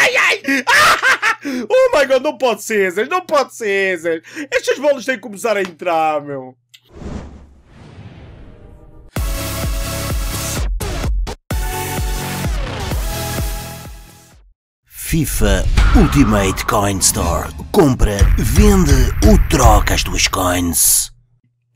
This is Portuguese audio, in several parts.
ai, ai! Ah, oh my god, não pode ser, Esas, não pode ser, Esas. Estes bolos têm que começar a entrar, meu. FIFA Ultimate Coin Store. Compra, vende ou troca as tuas coins.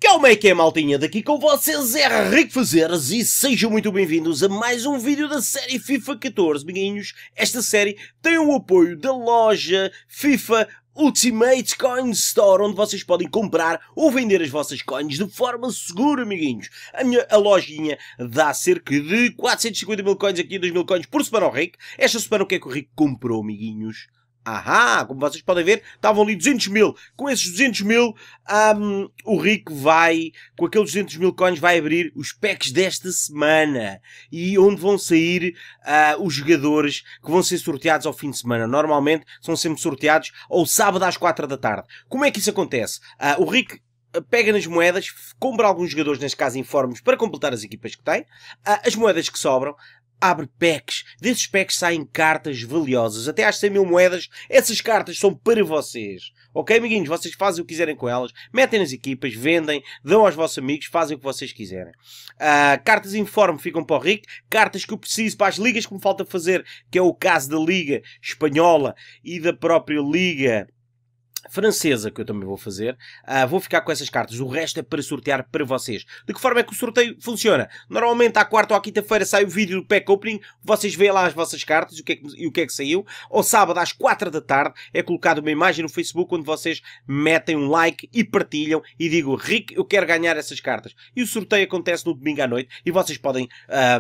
Como é que é, maltinha? Daqui com vocês é Rico Fazeres e sejam muito bem-vindos a mais um vídeo da série FIFA 14, amiguinhos. Esta série tem o apoio da loja FIFA Ultimate Coin Store, onde vocês podem comprar ou vender as vossas coins de forma segura, amiguinhos. A minha a lojinha dá cerca de 450 mil coins aqui, 2 mil coins por semana ao Rick. Esta semana o que é que o Rick comprou, amiguinhos? Ahá, como vocês podem ver, estavam ali 200 mil. Com esses 200 mil, um, o Rico vai, com aqueles 200 mil coins, vai abrir os packs desta semana. E onde vão sair uh, os jogadores que vão ser sorteados ao fim de semana. Normalmente são sempre sorteados ao sábado às 4 da tarde. Como é que isso acontece? Uh, o Rico ah, pega nas moedas, compra alguns jogadores, neste caso informes, para completar as equipas que tem. as moedas que sobram abre packs. Desses packs saem cartas valiosas, até às 100 mil moedas. Essas cartas são para vocês. Ok, amiguinhos? Vocês fazem o que quiserem com elas, metem nas equipas, vendem, dão aos vossos amigos, fazem o que vocês quiserem. Uh, cartas forma ficam para o Rick, cartas que eu preciso para as ligas que me falta fazer, que é o caso da Liga Espanhola e da própria Liga francesa, que eu também vou fazer. Uh, vou ficar com essas cartas. O resto é para sortear para vocês. De que forma é que o sorteio funciona? Normalmente, à quarta ou à quinta-feira sai o vídeo do pack opening. Vocês veem lá as vossas cartas o que é que, e o que é que saiu. Ou sábado, às quatro da tarde, é colocada uma imagem no Facebook onde vocês metem um like e partilham e digo, Rick, eu quero ganhar essas cartas. E o sorteio acontece no domingo à noite e vocês podem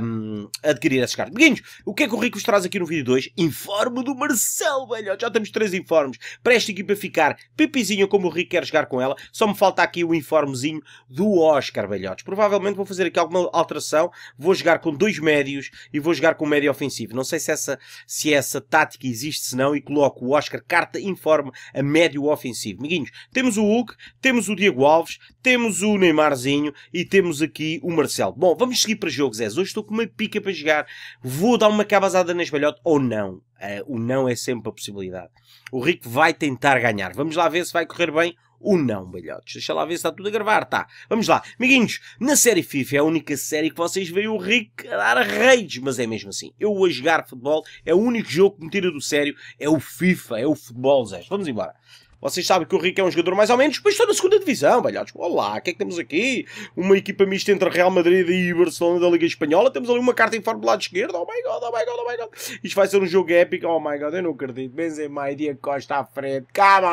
um, adquirir essas cartas. Amiguinhos, o que é que o Rico vos traz aqui no vídeo 2? Informe do Marcelo, velho. Já temos três informes para esta equipa ficar pipizinho como o Rick quer jogar com ela, só me falta aqui o informezinho do Oscar Balhotes. Provavelmente vou fazer aqui alguma alteração, vou jogar com dois médios e vou jogar com o médio ofensivo. Não sei se essa, se essa tática existe, se não, e coloco o Oscar carta informe a médio ofensivo. Amiguinhos, temos o Hulk, temos o Diego Alves, temos o Neymarzinho e temos aqui o Marcelo. Bom, vamos seguir para jogos, Zé. Hoje estou com uma pica para jogar. Vou dar uma cabazada nas esbalhote ou não? Uh, o não é sempre a possibilidade. O Rico vai tentar ganhar. Vamos lá ver se vai correr bem ou não, balhotes. Deixa lá ver se está tudo a gravar. Tá, vamos lá. Amiguinhos, na série FIFA é a única série que vocês veem o Rico a dar a reis, mas é mesmo assim. Eu a jogar futebol é o único jogo que me tira do sério. É o FIFA, é o futebol, Zé. Vamos embora. Vocês sabem que o Rico é um jogador mais ou menos, mas está na segunda divisão, velhotes. Olá, o que é que temos aqui? Uma equipa mista entre Real Madrid e Barcelona da Liga Espanhola. Temos ali uma carta em forma do lado esquerdo. Oh my god, oh my god, oh my god. Isto vai ser um jogo épico. Oh my god, eu não acredito. Benzema e Dia Costa à frente. Come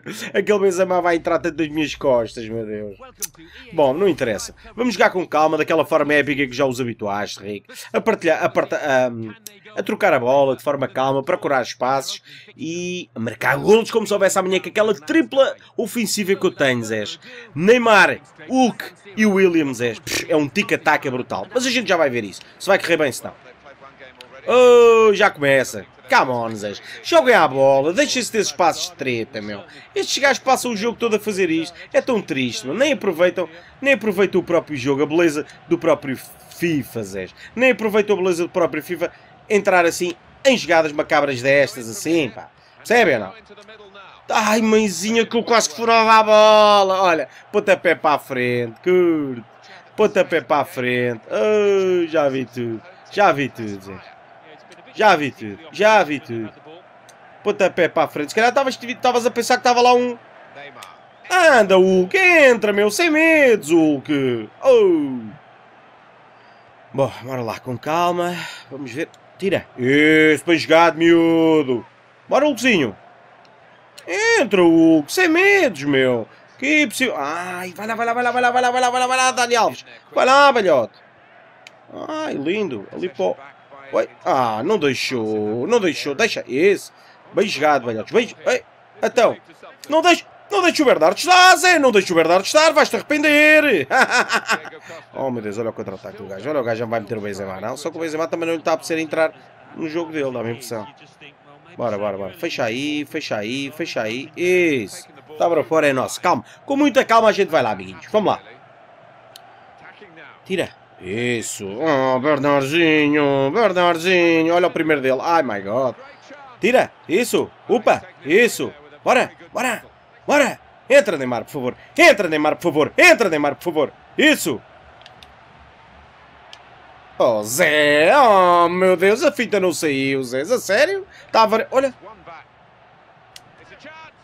on! Aquele Benzema vai entrar tanto das minhas costas, meu Deus. Bom, não interessa. Vamos jogar com calma, daquela forma épica que já os habituaste, Rico. A partilhar... A parta, um, a trocar a bola de forma calma, procurar espaços e marcar golos como se houvesse amanhã com aquela tripla ofensiva que eu tenho, Zés. Neymar, Hulk e Williams, Zés. É um tic-ataca brutal. Mas a gente já vai ver isso. Se vai correr bem, se não. Oh, já começa. Come on, Zés. Joguem à bola, deixem-se desses espaços, de treta, meu. Estes gajos passam o jogo todo a fazer isto. É tão triste, meu. Nem aproveitam, nem aproveitam o próprio jogo, a beleza do próprio FIFA, Zés. Nem aproveitam a beleza do próprio FIFA entrar assim em jogadas macabras destas, assim, pá. Percebem ou não? Ai, mãezinha, que eu quase que furava a bola. Olha, pontapé para a frente, curto. Pontapé para a frente. Oh, já vi tudo. Já vi tudo, Zé. Já vi tudo. Já vi tudo. Pontapé para a frente. Se calhar estavas a pensar que estava lá um... Anda, Hulk, entra, meu, sem medos, Hulk. Oh. Bom, bora lá, com calma. Vamos ver. Tira. Isso, bem jogado, miúdo. Bora, Hulkzinho. Entra, Hulk. Sem medos, meu. Que impossível. Ai, vai lá, vai lá, vai lá, vai lá, vai lá, vai lá, vai lá, vai lá, Dani Alves. Né? Vai lá, velhote. Ai, lindo. Ali pô. Oi. Ah, não deixou. Não deixou. Deixa. Esse. Bem jogado, velhote. Bem... Ei, então. Não deixa. Não deixes o Bernardo estar, Zé, não deixes o Bernardo estar, vais-te arrepender. oh meu Deus, olha o contra-ataque do gajo. Olha, o gajo já vai meter o Benzema, não. Só que o Benzema também não lhe está a precisar entrar no jogo dele, dá-me a impressão. Bora, bora, bora. Fecha aí, fecha aí, fecha aí. Isso. Está para fora, é nosso. Calma. Com muita calma a gente vai lá, amiguinhos. Vamos lá. Tira. Isso. Oh, Bernardzinho, Bernardzinho. Olha o primeiro dele. Ai, my God. Tira. Isso. Upa. Isso. Bora, bora. Bora! Entra, Neymar, por favor. Entra, Neymar, por favor. Entra, Neymar, por favor. Isso! Oh, Zé! Oh, meu Deus, a fita não saiu, Zé. A sério? Estava... Tá Olha!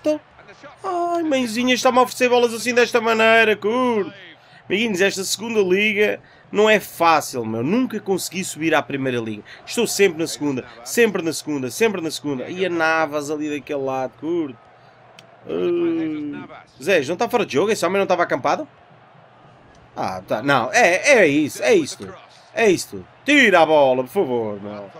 Tô... Ai, mãezinha, está-me a oferecer bolas assim desta maneira, curto! Amiguinhos, esta segunda liga não é fácil, meu. Nunca consegui subir à primeira liga. Estou sempre na segunda, sempre na segunda, sempre na segunda. E a Navas ali daquele lado, curto. Uh... Zé, não está fora de jogo? Esse homem não estava acampado? Ah, tá. Não, é, é isso, é isto. É isto. Tira a bola, por favor, meu.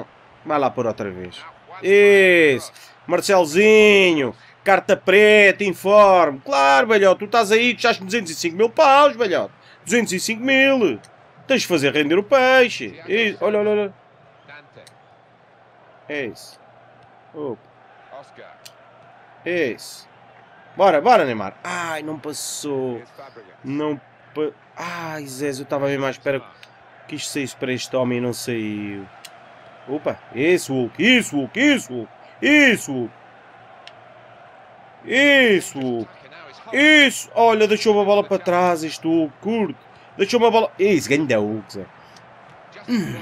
Hum, vai lá por outra vez. Isso. Marcelzinho. Carta preta, informe. Claro, velhote, tu estás aí, que já 205 mil paus, velhote. 205 mil. Tens de fazer render o peixe. Isso. Olha, olha, olha. É isso. Opa. É isso. Bora, bora, Neymar. Ai, não passou. Não pa... Ai, Zez, eu estava bem à espera que isto saísse para este homem e não saiu. Opa, isso, Hulk, isso, Hulk, isso, Hulk, isso, Hulk. Isso, Hulk. Isso. Olha, deixou uma bola para trás, isto, Hulk, curto. Deixou uma bola... É isso, ganho da Hulk, Zé. Hum.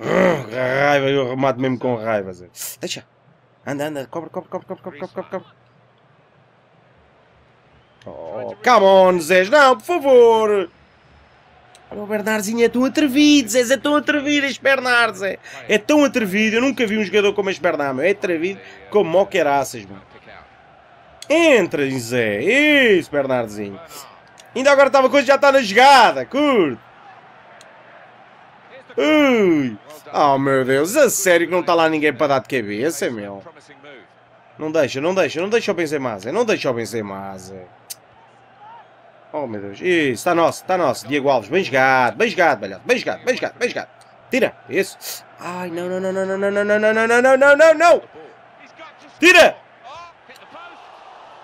Ah, raiva, eu remato mesmo com raiva, Zé. Deixa. Anda, anda, cobre, cobre, cobre, cobre, cobre, cobre, cobre, Oh, come on, Zés, não, por favor! Olha o Bernardzinho, é tão atrevido, Zés, é tão atrevido este Bernard, Zé. É tão atrevido, eu nunca vi um jogador como este Bernard, É atrevido como o caraças, mano. Entra, Zé, isso, Bernardzinho. Ainda agora estava coisa, já está na jogada, curto. Ui. Oh meu Deus, a sério que não está lá ninguém para dar de cabeça, meu. Não deixa, não deixa, não deixa o Benzema, não deixa o Benzema. Oh meu Deus, isso, está nosso, está nosso. Diego Alves, bem jogado, bem jogado, balhado, bem jogado, bem jogado, bem jogado. Tira, isso. Ai, não, não, não, não, não, não, não, não, não, não, não, não, não, não. Tira.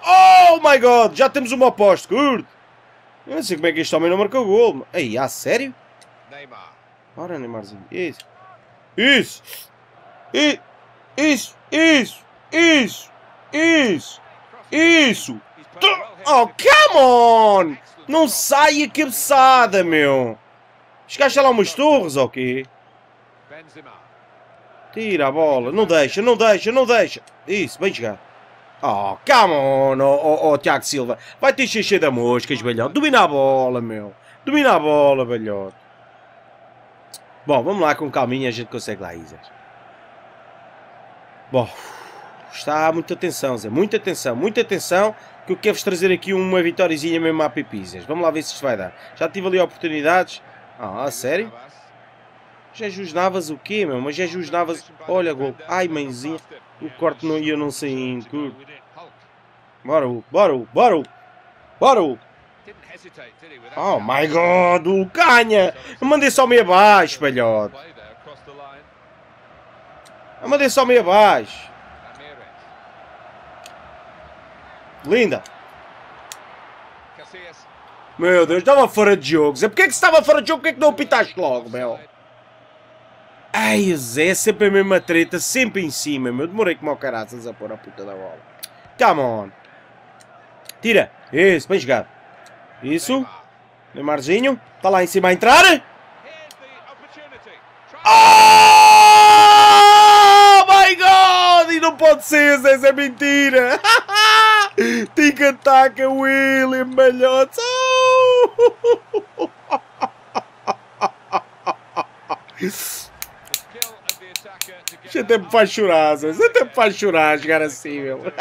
Oh my God, já temos uma oposto, curto. Eu não sei como é que este homem não marcou o gol. Aí, a sério? Neymar. Bora, Neymarzinho. Isso. Isso. Isso. Isso. Isso. Isso. Isso. Isso. Oh, come on. Não sai a cabeçada, meu. esquece lá umas torres, ok? Tira a bola. Não deixa, não deixa, não deixa. Isso, bem jogado. Oh, come on, oh, oh, oh Tiago Silva. Vai ter cheio da moscas, velhote. Domina a bola, meu. Domina a bola, velhote. Bom, vamos lá com calminha, a gente consegue lá, Isa. Bom, está muita atenção, Zé. Muita atenção, muita atenção. Que eu quero-vos trazer aqui uma vitóriazinha mesmo à Pipizas. Vamos lá ver se isto vai dar. Já tive ali oportunidades. Ah, sério? Jesus Navas o quê, meu? Mas Jesus Navas... Olha, gol. Ai, mãezinha. O corte não ia, não sei em Bora, Hugo. Bora, Bora, Bora, Oh my god, o Canha! Eu mandei só meio abaixo, palhote! Eu mandei só meio abaixo! Linda! Meu Deus, estava fora de jogo. Zé, porquê é que estava fora de jogo? Porquê é que não o pitaste logo, meu? Ai, Zé, sempre a mesma treta, sempre em cima, meu. Demorei como ao caraças a pôr a puta da bola. Come on. Tira. Isso, bem jogado. Isso. Neymarzinho. Tá lá em cima a entrar? Oh my god! E não pode ser, Zé, isso é mentira! Tic-tac, William Malhotes! Você Isso até me faz chorar, Zé. Isso até me faz chorar, chegar assim, meu.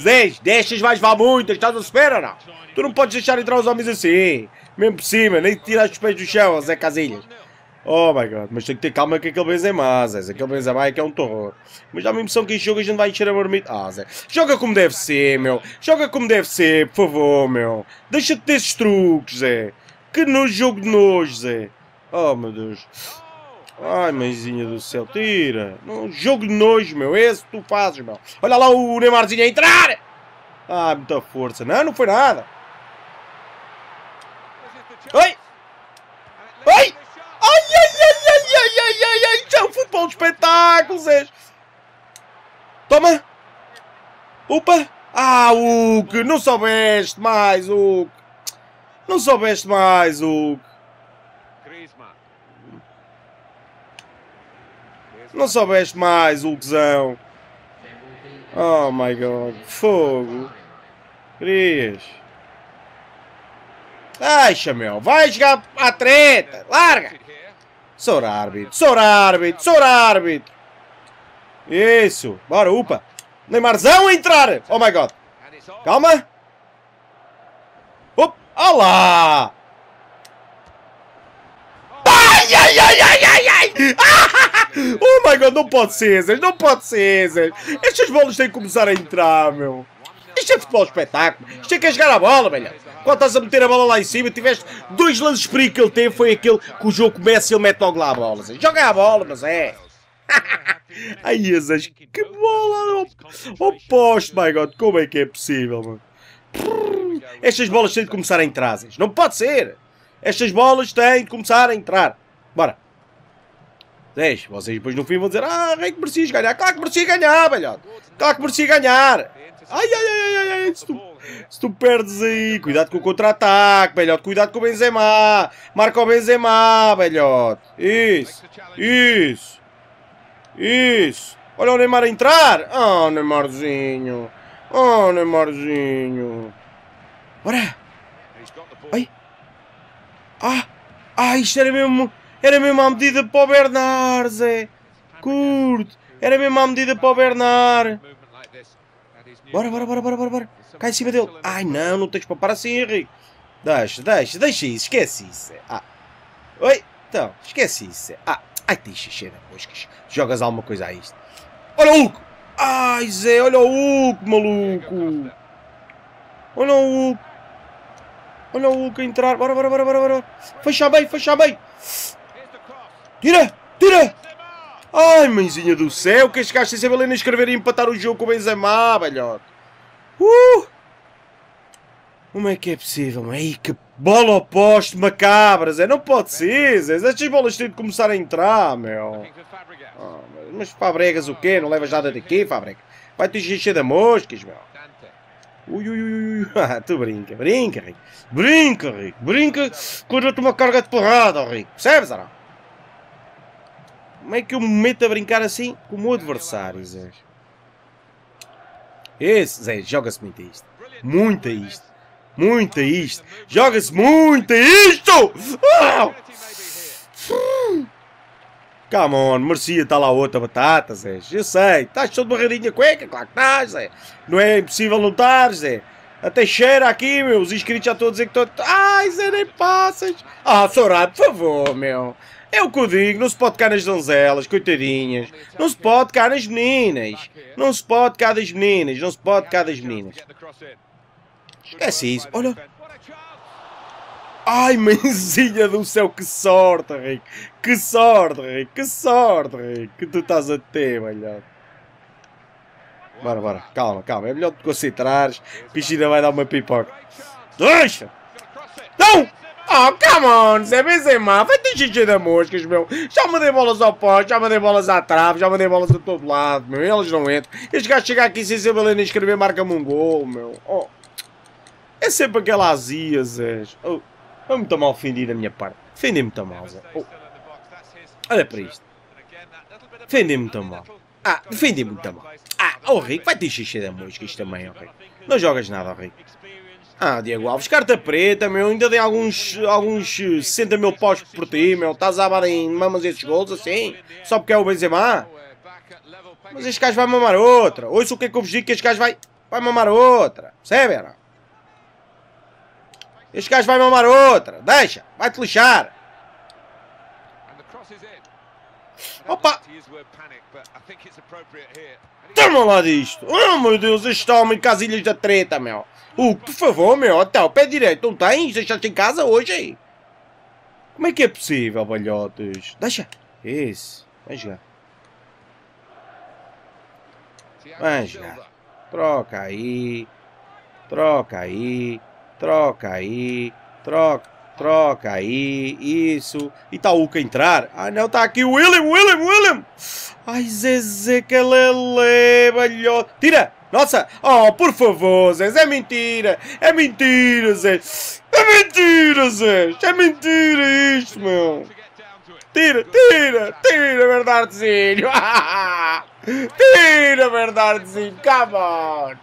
Zez, deixa vais vá muito, estás a se não? Tu não podes deixar entrar os homens assim, mesmo por cima, nem tirar os pés do chão, Zé Casilhas. Oh my god, mas tem que ter calma que aquele Benzema, Zé. Aquele Benzema é que é um terror. Mas dá-me a impressão que este jogo a gente vai encher a marmita. Ah, Zé. Joga como deve ser, meu. Joga como deve ser, por favor, meu. Deixa-te desses truques, Zé. Que nojo jogo de nojo, Zé. Oh meu Deus. Ai, mãezinha do céu, tira. Não, jogo de nojo, meu. Esse tu fazes, meu. Olha lá o Neymarzinho a entrar. Ah, muita força. Não, não foi nada. Oi! Oi! Ai, ai, ai, ai, ai, ai, ai, ai. Isso é um futebol de espetáculo, Zé. Toma. Opa. Ah, Hulk, não soubeste mais, Hulk. Não soubeste mais, Hulk. Não soubeste mais, Hulkzão. Oh my god. Fogo. Querias. Deixa, meu. Vai jogar à treta. Larga. Sou árbitro. Sou árbitro. Sou árbitro. Isso. Bora, upa. Neymarzão a entrar. Oh my god. Calma. Up. Olá. Ai, ai, ai, ai, ai, ai. Ah! Oh my god, não pode ser, Zez, não pode ser, Zez. Estas bolas têm que começar a entrar, meu. Isto é futebol espetáculo. Isto é que é jogar a bola, velho. Quando estás a meter a bola lá em cima, tiveste dois lances perigo que ele teve, foi aquele que o jogo começa e ele mete logo lá a bola. Zez. Joga a bola, mas é. Ai, Zez, que bola oposto, oh, oh my god. Como é que é possível, mano? Estas bolas têm de começar a entrar, Zez. Não pode ser. Estas bolas têm de começar a entrar. Bora. Vocês, vocês depois no fim vão dizer Ah, é que merecias ganhar. Claro que merecias ganhar, velhote. Claro que merecias ganhar. Ai, ai, ai, ai, ai. Se tu, se tu perdes aí, cuidado com o contra-ataque, velhote. Cuidado com o Benzema. Marca o Benzema, velhote. Isso, isso, isso. Olha o Neymar entrar. Oh, Neymarzinho. Oh, Neymarzinho. Ora. Ai. Ah, ah, isto era mesmo... Era mesmo à medida para o Bernard, Zé. Curto. Era mesmo à medida para o Bernard. Bora, bora, bora, bora, bora, bora. Cai em cima dele. Ai, não, não tens para parar assim, Henrique. Deixa, deixa, deixa isso. Esquece isso. Ah. Oi, então, esquece isso. Ah, ai, deixa, cheira, moscas. Jogas alguma coisa a isto. Olha o Hulk. Ai, Zé, olha o Hulk, maluco. Olha o Hulk. Olha o Hulk a entrar. Bora, bora, bora, bora, bora. Fecha bem, fecha bem. Tira! Tira! Ai, mãezinha do céu, que este gajo sem saber nem escrever e empatar o jogo com o Benzema, belhote. Uh! Como é que é possível? Ai, que bola oposta, macabras, é? Não pode ser, Zé. Estas bolas têm de começar a entrar, meu. Oh, mas Fabregas o quê? Não levas nada daqui, Fabregas. Vai-te encher de moscas, meu. Ui, ui, ui, ui. Ah, tu brinca, brinca, Rico. Brinca, Rico. Brinca quando eu tomo carga de porrada, Rico. Percebes, Arão? Como é que eu me meto a brincar assim com o meu adversário, Zé? Esse, Zé, joga-se muito a isto. Muito a isto. Muito a isto. Joga-se muito a isto! Oh! Come on, merecia estar lá outra batata, Zé. Eu sei, estás todo barradinha cueca, claro que estás, Zé. Não é impossível não estar, Zé. Até cheira aqui, meu. Os inscritos já estão a dizer que estou. Ai, Zé, nem passas. Ah, Sorado, por favor, meu. É o que eu digo, não se pode cá nas donzelas, coitadinhas. Não se pode cá nas meninas. Não se pode cá das meninas, não se pode cá das meninas. Esquece isso, olha. Ai, mãezinha do céu, que sorte, Rick. Que sorte, Rick. Que sorte, Rick. Que tu estás a ter, malhado. Bora, bora. Calma, calma. É melhor te concentrares. Piscina vai dar uma pipoca. Deixa! Não! Oh, come on, Zé mal, vai ter xixi da moscas, meu. Já mandei bolas ao poste, já mandei bolas à trave, já mandei bolas a todo lado, meu. Eles não entram. Eles gajo chegar aqui sem saber ler nem escrever, marca-me um gol, meu. Oh. É sempre aquela azia, Zé. Oh. É muito mal ofendido da minha parte. Fendi me mal, Zé. Oh. Olha para isto. Fendi me mal. Ah, defendi-me mal. Ah, oh, Rico, vai ter xixi da moscas também, ó, oh, Rico. Não jogas nada, ó, oh, Rico. Ah, Diego Alves, carta preta, meu, ainda dei alguns, alguns 60 eh, mil pós por ti, meu. Estás a em mamas esses gols assim? Só porque é o Benzema? Mas este gajo vai mamar outra. isso o que é que eu vos digo que este gajo vai, vai mamar outra. Percebem? Este gajo vai mamar outra. Deixa, vai-te lixar. Opa! Toma lá disto! Oh meu Deus, este homem casilhas da treta, meu! Hugo, por favor, meu, até o pé direito, não tens? Deixaste em casa hoje? Como é que é possível, balhotes? Deixa! Isso, vai jogar. Vai jogar. Troca aí. Troca aí. Troca aí. Troca. Troca aí, isso. Itaúca entrar. Ah não tá aqui. William, William, William. Ai, Zezé, que lele, velho. Tira. Nossa. Oh, por favor, Zezé. É mentira. É mentira, Zé. É mentira, Zé. É mentira isto, meu. Tira, tira, tira, verdadezinho tira, verdadezinho Come on.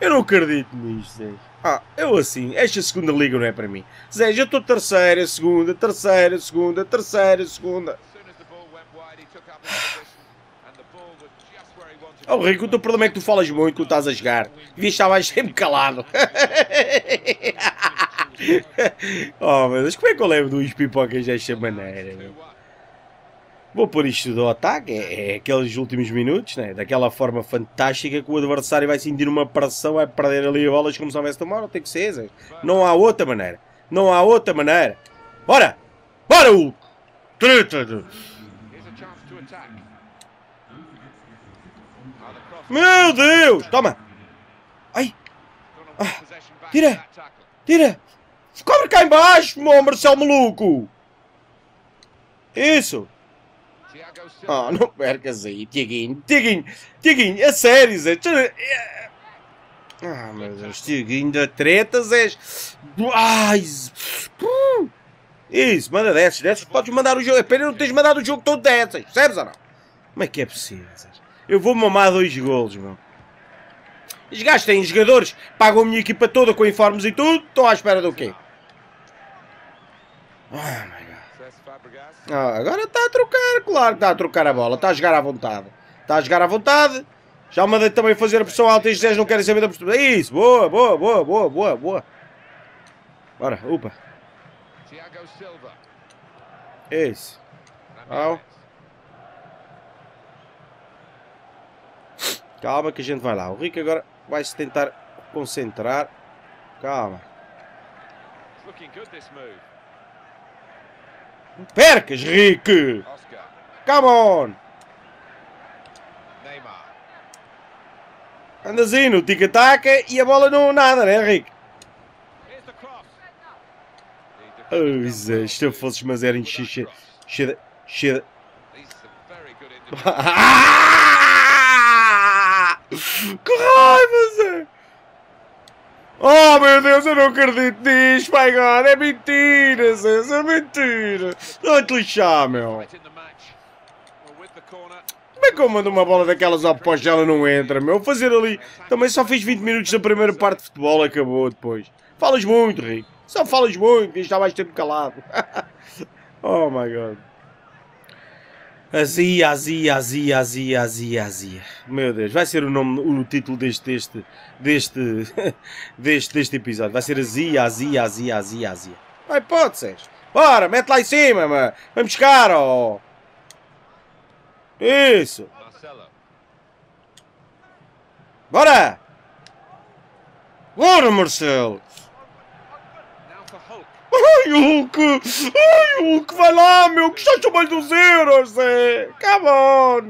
Eu não acredito nisto, Zé. Ah, eu assim, esta segunda liga não é para mim. Zé, já estou terceira, segunda, terceira, segunda, terceira, segunda. Ah. Oh, Rico, o teu problema é que tu falas muito quando estás a jogar. vi estar mais sempre calado. oh, meu Deus, como é que eu levo duas pipocas desta maneira, meu? Vou pôr isto do ataque, é, é, aqueles últimos minutos, né? daquela forma fantástica que o adversário vai sentir uma pressão, vai é perder ali a bolas como se houvesse tomado, tem que ser essa. Não há outra maneira. Não há outra maneira. Bora! Bora o... Treta! Meu Deus! Toma! Ai! Ah. Tira! Tira! Cobre cá embaixo, meu Marcelo maluco! Isso! Oh, não percas aí, Tiaguinho. Tiaguinho, Tiaguinho, a sério, Zé. Ah, meu Deus, Tiaguinho da treta, Zé. Ai, isso, manda dessas, dessas. Podes mandar o jogo. É pena não teres mandado o jogo todo dessas, percebes ou não? Como é que é possível, Zé? Eu vou mamar dois golos, meu. Os têm jogadores, pagam a minha equipa toda com informes e tudo. Estão à espera do quê? Ah, meu ah, agora está a trocar, claro que está a trocar a bola. Está a jogar à vontade. Está a jogar à vontade. Já mandei também fazer a pressão alta e os 10 não querem saber da pressão. É isso, boa, boa, boa, boa, boa, boa. Bora, upa. É isso. Au. Calma que a gente vai lá. O Rico agora vai se tentar concentrar. Calma. Não percas, Rick! Come on! Andas tica no tic e a bola não nada, né, Rick? Oh, Zé, se eu fosses, mas era enxixi. Cheira. Cheira. Que raiva, Oh meu Deus, eu não acredito nisto, my god, é mentira, César, é mentira. Não te é lixar, meu. Como é que eu mando uma bola daquelas ao poste ela não entra, meu? Fazer ali, também só fiz 20 minutos da primeira parte de futebol, acabou depois. Falas muito, Rico, só falas muito, e está mais tempo calado. oh my god. Azia, Azia, Azia, Azia, Azia, Azia. Meu Deus, vai ser o nome, o título deste, deste, deste, deste, deste episódio. Vai ser Azia, Azia, Azia, Azia, Azia. Vai, pode ser. Bora, mete lá em cima, mano. vamos buscar, ó. Oh. Isso. Bora. Bora, Marcelo. Ai, Hulk! Ai, Hulk, vai lá, meu, que já mais dos euros, Zé! Come on!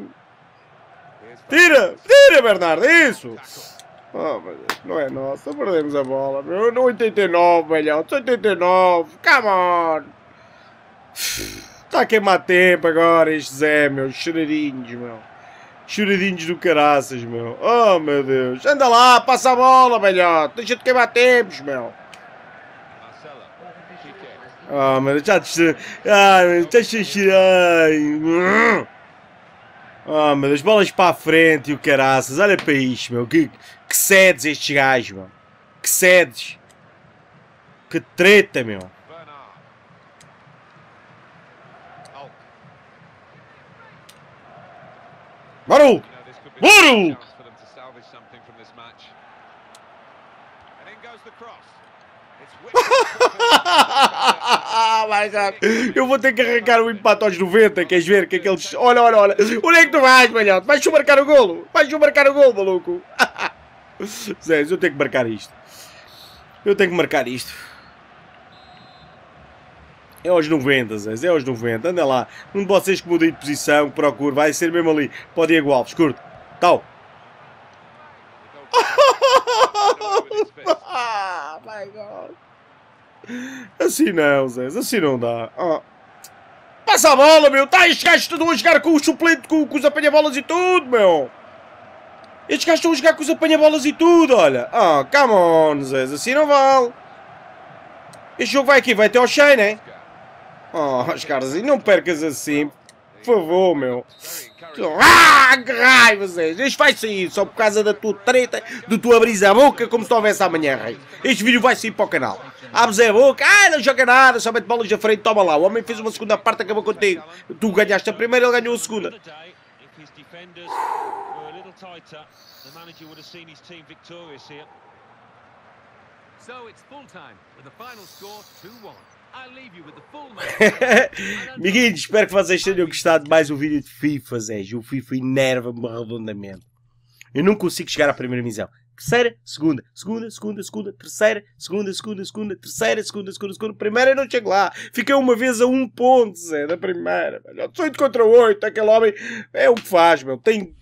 Tira! Tira, Bernardo, é isso! Oh, não é nossa, perdemos a bola, meu, no 89, velhote, 89, come on! Está a queimar tempo agora este Zé, meu, choradinhos, meu. Choradinhos do caraças, meu. Oh, meu Deus, anda lá, passa a bola, velhote, deixa de queimar tempos, meu. Ah, mano, já te... Ah, mano, deixa hum. Ah, meu Deus, bolas para a frente e o caraças. Olha para isto, meu. Que, que cedes estes gajos, meu. Que cedes. Que treta, meu. Barulho! Barulho! Ah, eu vou ter que arrancar o um empate aos 90. Queres ver? Que aqueles... É olha, olha, olha. Onde é que tu vais, malhado? vais te marcar o golo? vais te marcar o golo, maluco? Zé, eu tenho que marcar isto. Eu tenho que marcar isto. É aos 90, Zé. É aos 90. Anda lá. Um de vocês que muda de posição, que Vai ser mesmo ali. Pode ir igual. Alves. Curto. Tal. Oh my God. Assim não, Zé, assim não dá. Oh. Passa a bola, meu. Tá, estes gajos estão a jogar com o suplente, com, com os apanha-bolas e tudo, meu. Estes gajos estão a jogar com os apanha-bolas e tudo, olha. Oh, come on, Zé, assim não vale. Este jogo vai aqui, vai até ao Shane, né? Oh, e não percas assim. Por favor, meu. Ah, que raiva, Zé. Isto vai sair só por causa da tua treta, do tu abrir a boca como se houvesse amanhã, rei. Este vídeo vai sair para o canal. Abres a boca, ah, não joga nada, só mete bolas à frente, toma lá. O homem fez uma segunda parte, acabou contigo. Tu ganhaste a primeira, ele ganhou a segunda. So it's full time with the final score 2-1. Amiguinhos, espero que vocês tenham gostado de mais um vídeo de FIFA, Zé. O FIFA enerva-me redondamente. Eu não consigo chegar à primeira missão. Terceira, segunda, segunda, segunda, segunda, terceira, segunda, segunda, segunda, terceira, segunda, segunda, segunda, primeira, eu não chego lá. Fiquei uma vez a um ponto, Zé, da primeira. 18 contra 8, aquele homem é o que faz, meu. Tem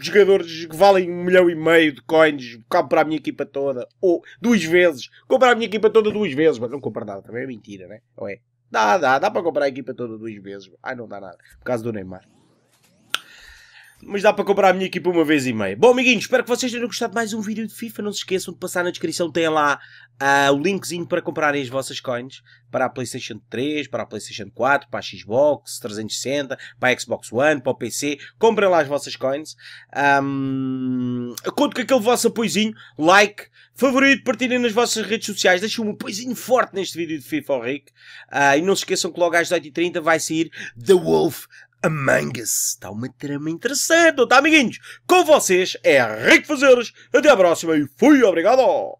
jogadores que valem um milhão e meio de coins, comprar a minha equipa toda, ou duas vezes, comprar a minha equipa toda duas vezes, mas não compra nada, também é mentira, né? Ou é? Dá, dá, dá para comprar a equipa toda duas vezes, ai não dá nada, por causa do Neymar mas dá para comprar a minha equipa uma vez e meia. Bom, amiguinhos, espero que vocês tenham gostado de mais um vídeo de FIFA. Não se esqueçam de passar na descrição, tem lá uh, o linkzinho para comprarem as vossas coins para a PlayStation 3, para a PlayStation 4, para a Xbox 360, para a Xbox One, para o PC. Comprem lá as vossas coins. Um, conto com aquele vosso apoiozinho, like, favorito, partilhem nas vossas redes sociais. Deixem um apoiozinho forte neste vídeo de FIFA ao oh, Rick. Uh, e não se esqueçam que logo às 8 h 30 vai sair The Wolf Among Us. Está uma trama interessante, não está, amiguinhos? Com vocês é Rico Fazeres. Até à próxima e fui obrigado!